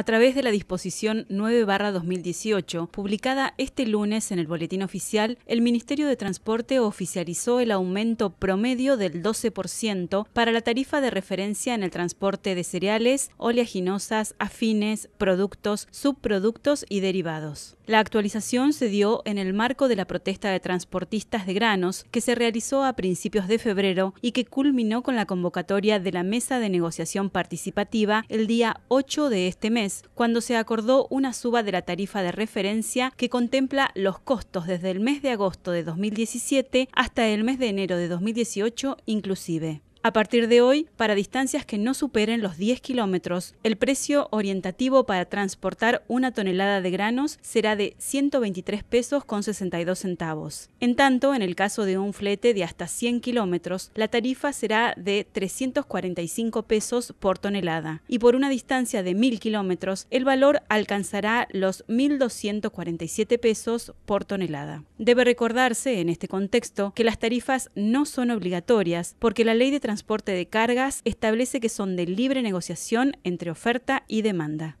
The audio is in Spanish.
a través de la disposición 9-2018, publicada este lunes en el Boletín Oficial, el Ministerio de Transporte oficializó el aumento promedio del 12% para la tarifa de referencia en el transporte de cereales, oleaginosas, afines, productos, subproductos y derivados. La actualización se dio en el marco de la protesta de transportistas de granos que se realizó a principios de febrero y que culminó con la convocatoria de la Mesa de Negociación Participativa el día 8 de este mes cuando se acordó una suba de la tarifa de referencia que contempla los costos desde el mes de agosto de 2017 hasta el mes de enero de 2018 inclusive. A partir de hoy, para distancias que no superen los 10 kilómetros, el precio orientativo para transportar una tonelada de granos será de 123 pesos con 62 centavos. En tanto, en el caso de un flete de hasta 100 kilómetros, la tarifa será de 345 pesos por tonelada y por una distancia de 1.000 kilómetros, el valor alcanzará los 1.247 pesos por tonelada. Debe recordarse, en este contexto, que las tarifas no son obligatorias porque la ley de transporte de cargas establece que son de libre negociación entre oferta y demanda.